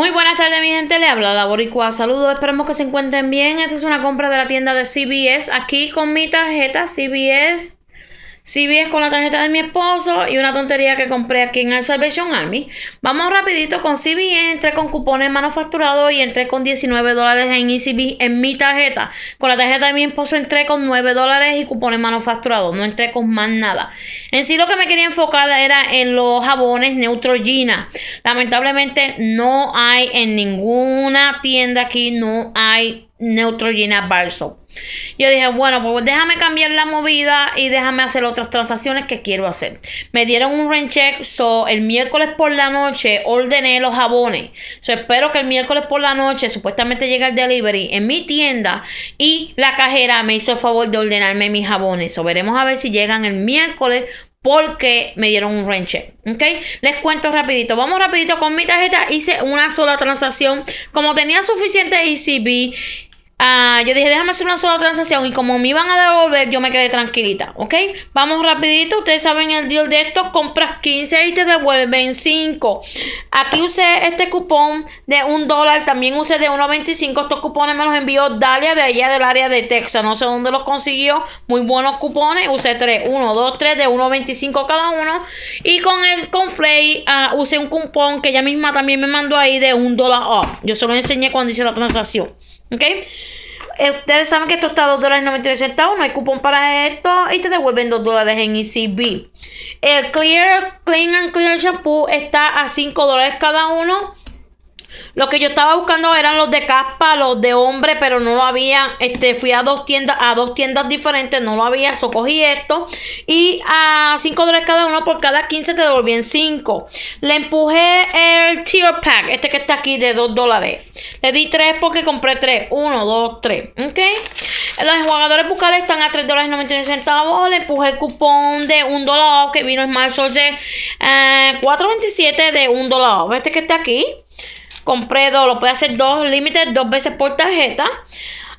Muy buenas tardes, mi gente. Le habla la Boricua. Saludos, Esperemos que se encuentren bien. Esta es una compra de la tienda de CBS. Aquí con mi tarjeta CBS si con la tarjeta de mi esposo y una tontería que compré aquí en el Salvation Army. Vamos rapidito con CBS, entré con cupones manufacturados y entré con 19 dólares en ECB en mi tarjeta. Con la tarjeta de mi esposo entré con 9 dólares y cupones manufacturados, no entré con más nada. En sí lo que me quería enfocar era en los jabones Neutrogena. Lamentablemente no hay en ninguna tienda aquí, no hay Neutrogena Barso Yo dije, bueno, pues déjame cambiar la movida y déjame hacer otras transacciones que quiero hacer. Me dieron un rent check, el miércoles por la noche ordené los jabones. espero que el miércoles por la noche supuestamente llegue el delivery en mi tienda y la cajera me hizo el favor de ordenarme mis jabones. So veremos a ver si llegan el miércoles porque me dieron un rent check. ¿Ok? Les cuento rapidito. Vamos rapidito con mi tarjeta. Hice una sola transacción. Como tenía suficiente ECB Ah, yo dije, déjame hacer una sola transacción y como me iban a devolver, yo me quedé tranquilita, ¿ok? Vamos rapidito, ustedes saben el deal de esto, compras 15 y te devuelven 5. Aquí usé este cupón de 1 dólar, también usé de 1.25, estos cupones me los envió Dalia de allá del área de Texas, no sé dónde los consiguió, muy buenos cupones, usé 3, 1, 2, 3 de 1.25 cada uno y con el Conflay ah, usé un cupón que ella misma también me mandó ahí de 1 dólar off, yo se lo enseñé cuando hice la transacción. ¿Ok? Eh, ustedes saben que esto está a $2.99, no hay cupón para esto y te devuelven 2 dólares en ECB. El Clear Clean and Clear Shampoo está a 5 cada uno. Lo que yo estaba buscando eran los de caspa, los de hombre, pero no lo había. Este, fui a dos tiendas, a dos tiendas diferentes, no lo había. So cogí esto. Y a 5 dólares cada uno, por cada 15 te devolví en 5. Le empujé el tier pack, este que está aquí de 2 dólares. Le di 3 porque compré 3. 1, 2, 3. ¿Ok? Los jugadores bucales están a 3 dólares 99 centavos. Le empujé el cupón de 1 dólar que vino en marzo 4.27 de 1 dólar. Este que está aquí compré dos, lo puede hacer dos límites dos veces por tarjeta.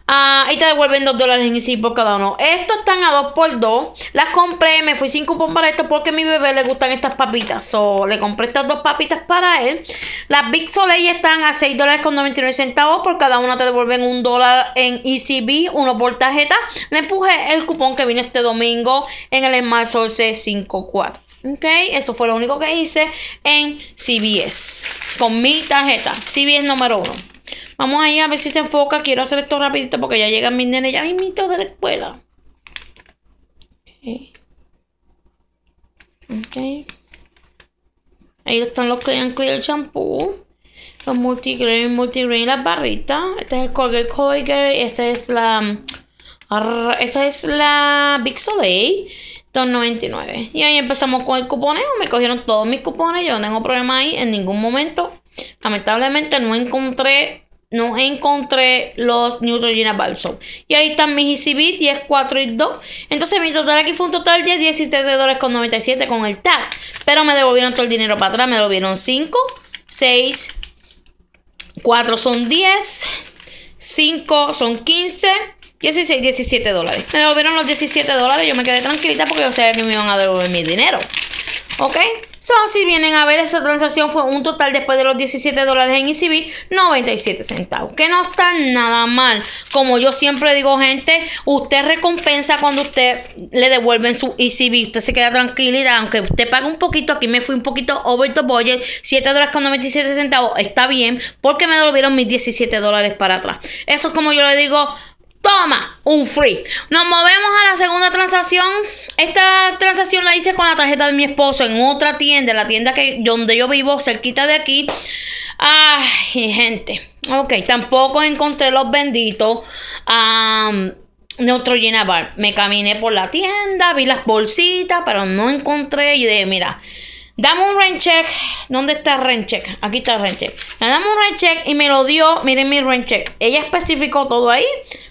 ah y te devuelven dos dólares en ECB por cada uno. Estos están a dos por dos, Las compré, me fui sin cupón para esto porque a mi bebé le gustan estas papitas. So, le compré estas dos papitas para él. Las Big Soleil están a seis dólares con nueve centavos. Por cada una te devuelven un dólar en ECB, uno por tarjeta. Le empujé el cupón que viene este domingo en el Smart Source 54. Ok, eso fue lo único que hice en CBS. Con mi tarjeta. CBS número uno. Vamos ahí a ver si se enfoca. Quiero hacer esto rapidito porque ya llegan mis nenes. Ya mismitos de la escuela. Okay. ok. Ahí están los Clean Clear Shampoo. Los multi multigrain, las barritas. Este es el Colgate Colgate. Esta es la... Mm, Esta es la Big Soleil. 2.99. Y ahí empezamos con el cuponeo. Me cogieron todos mis cupones. Yo no tengo problema ahí en ningún momento. Lamentablemente no encontré no encontré los Neutrogena Balsam. Y ahí están mis ECB 10, 4 y 2. Entonces mi total aquí fue un total de 17 dólares con 97 con el tax. Pero me devolvieron todo el dinero para atrás. Me devolvieron 5, 6, 4 son 10, 5 son 15. 16, 17 dólares. Me devolvieron los 17 dólares. Yo me quedé tranquilita porque yo sabía que me iban a devolver mi dinero. ¿Ok? son si vienen a ver, esa transacción fue un total después de los 17 dólares en ECB, 97 centavos. Que no está nada mal. Como yo siempre digo, gente, usted recompensa cuando usted le devuelven su ECB. Usted se queda tranquilita, aunque usted pague un poquito. Aquí me fui un poquito over the budget. 7 dólares con 97 centavos. Está bien, porque me devolvieron mis 17 dólares para atrás. Eso es como yo le digo Toma, un free. Nos movemos a la segunda transacción. Esta transacción la hice con la tarjeta de mi esposo en otra tienda, la tienda que, donde yo vivo, cerquita de aquí. Ay, gente. Ok, tampoco encontré los benditos. De otro Bar. Me caminé por la tienda, vi las bolsitas, pero no encontré. Y dije, mira, Dame un rain check. ¿Dónde está el rain check? Aquí está el rain check. le un rain check y me lo dio. Miren mi rain check. Ella especificó todo ahí.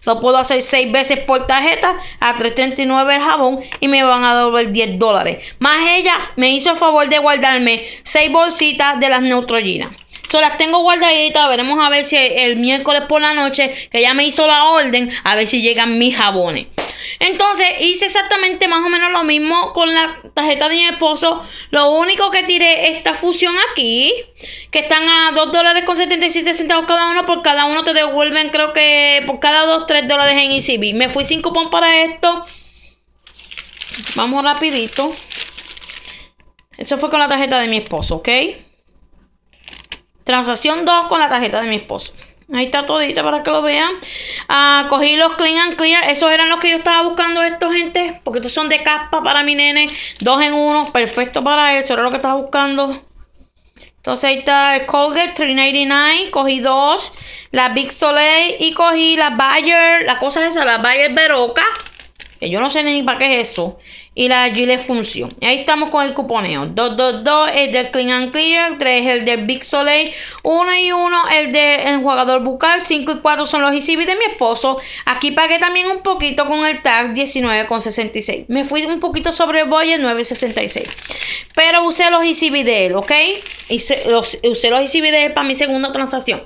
Lo puedo hacer seis veces por tarjeta a 3.39 el jabón y me van a devolver 10 dólares. Más ella me hizo el favor de guardarme seis bolsitas de las neutrojina So, las tengo guardaditas. Veremos a ver si el miércoles por la noche, que ella me hizo la orden, a ver si llegan mis jabones. Entonces hice exactamente más o menos lo mismo con la tarjeta de mi esposo. Lo único que tiré esta fusión aquí, que están a 2 dólares con 77 centavos cada uno, por cada uno te devuelven creo que por cada 2, 3 dólares en ECB. Me fui sin cupón para esto. Vamos rapidito. Eso fue con la tarjeta de mi esposo, ¿ok? Transacción 2 con la tarjeta de mi esposo. Ahí está todita para que lo vean. Ah, cogí los clean and clear. Esos eran los que yo estaba buscando estos, gente. Porque estos son de caspa para mi nene. Dos en uno. Perfecto para él. Eso era lo que estaba buscando. Entonces ahí está el Colgate 399. Cogí dos. La Big Soleil. Y cogí la Bayer. La cosa es esa. La Bayer Veroca. Que yo no sé ni para qué es eso y la Gillette Función. Ahí estamos con el cuponeo. 222 el de Clean and Clear, 3 el del Big Soleil, 1 y 1 el de enjuagador bucal, 5 y 4 son los ECB de mi esposo. Aquí pagué también un poquito con el tag 19,66. Me fui un poquito sobre el Boyer 9,66. Pero usé los ECB de él, ¿ok? los, usé los ECB de él para mi segunda transacción.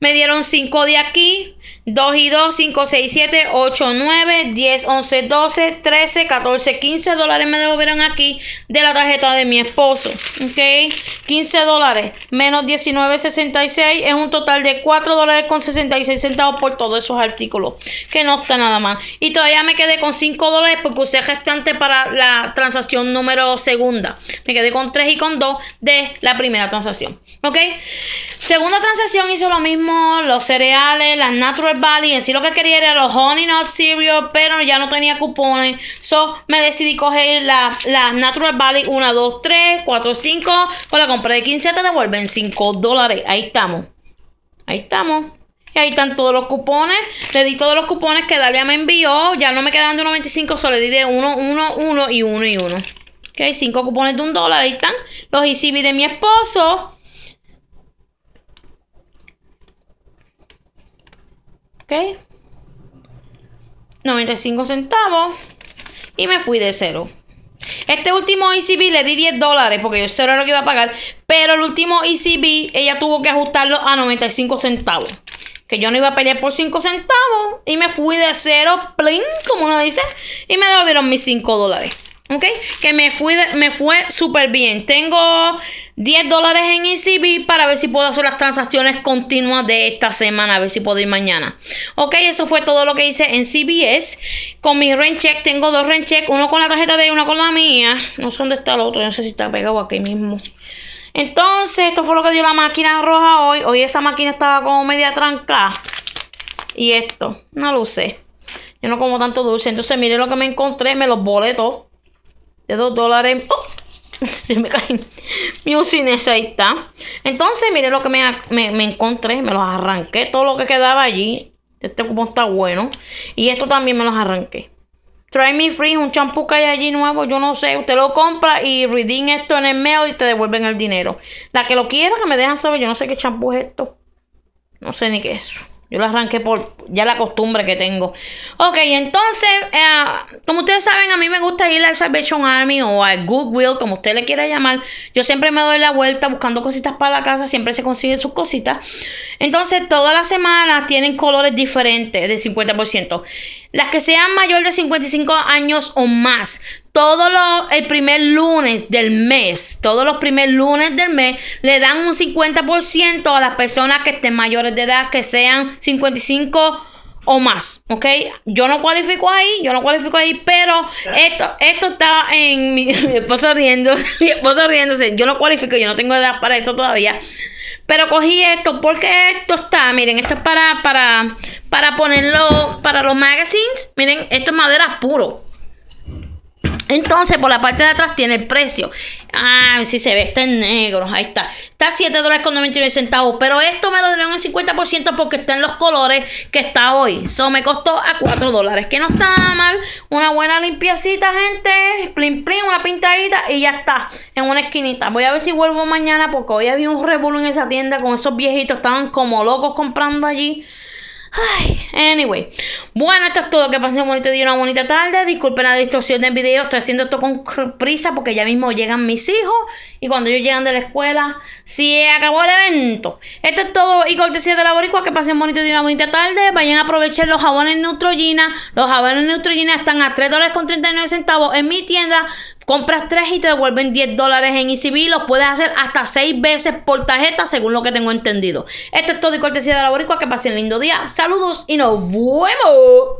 Me dieron 5 de aquí. 2 y 2, 5, 6, 7, 8, 9, 10, 11, 12, 13, 14, 15 dólares me devolvieron aquí de la tarjeta de mi esposo. ¿Ok? 15 dólares menos 19,66 es un total de 4 dólares con 66 centavos por todos esos artículos. Que no está nada más. Y todavía me quedé con 5 dólares porque usé restante para la transacción número segunda. Me quedé con 3 y con 2 de la primera transacción. ¿Ok? Segunda transacción hizo lo mismo los cereales, las Natural Valley. En sí lo que quería era los Honey Nut Cereal, pero ya no tenía cupones. So, me decidí coger las Natural Valley 1, 2, 3, 4, 5. Pues la compré de 15 te devuelven 5 dólares. Ahí estamos. Ahí estamos. Y ahí están todos los cupones. Le di todos los cupones que Dalia me envió. Ya no me quedan de 1.25, solo le di de 1, 1, 1 y 1 y 1. Ok, 5 cupones de un dólar. Ahí están los ECB de mi esposo. ¿Ok? 95 centavos. Y me fui de cero. Este último ECB le di 10 dólares porque yo cero era lo que iba a pagar. Pero el último ECB ella tuvo que ajustarlo a 95 centavos. Que yo no iba a pelear por 5 centavos. Y me fui de cero, plin, como uno dice. Y me devolvieron mis 5 dólares. ¿Ok? Que me, fui me fue súper bien. Tengo 10 dólares en ECB para ver si puedo hacer las transacciones continuas de esta semana. A ver si puedo ir mañana. Ok, eso fue todo lo que hice en CBS. Con mi rent check, tengo dos rent check. Uno con la tarjeta de y uno con la mía. No sé dónde está el otro. No sé si está pegado aquí mismo. Entonces, esto fue lo que dio la máquina roja hoy. Hoy esa máquina estaba como media trancada. Y esto, no lo usé. Yo no como tanto dulce. Entonces, mire lo que me encontré. Me los boletos de 2 dólares. ¡Oh! Se me caen usine ahí está. Entonces, mire lo que me, me, encontré. Me los arranqué todo lo que quedaba allí. Este cupón está bueno. Y esto también me los arranqué. Try Me Free un champú que hay allí nuevo. Yo no sé. Usted lo compra y redeem esto en el mail y te devuelven el dinero. La que lo quiera, que me dejan saber. Yo no sé qué champú es esto. No sé ni qué es. eso yo la arranqué por ya la costumbre que tengo. Ok, entonces, eh, como ustedes saben, a mí me gusta ir al Salvation Army o al Goodwill, como usted le quiera llamar. Yo siempre me doy la vuelta buscando cositas para la casa, siempre se consiguen sus cositas. Entonces, todas las semanas tienen colores diferentes de 50% las que sean mayor de 55 años o más. Todos los, el primer lunes del mes, todos los primeros lunes del mes, le dan un 50% a las personas que estén mayores de edad, que sean 55 o más, ¿ok? Yo no cualifico ahí, yo no cualifico ahí, pero esto, esto está en mi, mi esposo riendo, mi esposo riéndose, yo no cualifico, yo no tengo edad para eso todavía. Pero cogí esto porque esto está, miren, esto es para, para, para ponerlo para los magazines. Miren, esto es madera puro. Entonces, por la parte de atrás tiene el precio. Ah, si se ve, está en negro. Ahí está. Está a 7 dólares con 99 centavos. Pero esto me lo dieron en 50% porque está en los colores que está hoy. Eso me costó a 4 dólares. Que no está mal. Una buena limpiecita, gente. plim plim, una pintadita y ya está. En una esquinita. Voy a ver si vuelvo mañana porque hoy había un revuelo en esa tienda con esos viejitos. Estaban como locos comprando allí. Ay, anyway. Bueno, esto es todo. Que pasen un bonito día, una bonita tarde. Disculpen la distorsión del video. Estoy haciendo esto con prisa porque ya mismo llegan mis hijos. Y cuando ellos llegan de la escuela, se acabó el evento. Esto es todo. Y cortesía de la boricua. Que pasen un bonito día, una bonita tarde. Vayan a aprovechar los jabones Neutrogena. Los jabones Neutrogena están a 3 dólares con 39 centavos en mi tienda. Compras tres y te devuelven 10 dólares en ECB. lo puedes hacer hasta seis veces por tarjeta, según lo que tengo entendido. Esto es todo y cortesía de la Boricua. Que pasen lindo día. Saludos y nos vemos.